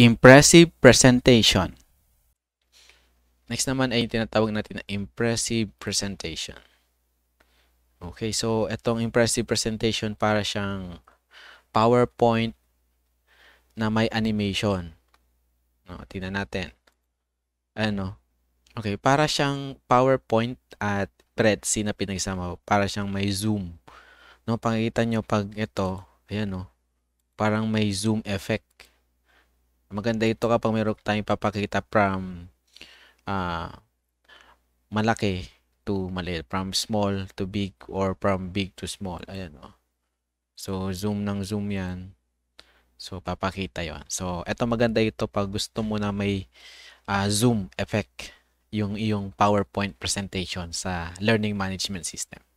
Impressive presentation. Next naman ay tinatawag natin na impressive presentation. Okay, so itong impressive presentation para siyang PowerPoint na may animation. No, tingnan natin. Ano? Okay, para siyang PowerPoint at Prezi na pinagsama. Para siyang may zoom. No, pakikita nyo pag ito, ayan no, parang may zoom effect. Maganda ito kapag meron tayong papakita from uh, malaki to maliit, from small to big or from big to small. Ayan o. Oh. So, zoom ng zoom yan. So, papakita yon So, eto maganda ito pag gusto mo na may uh, zoom effect yung iyong PowerPoint presentation sa learning management system.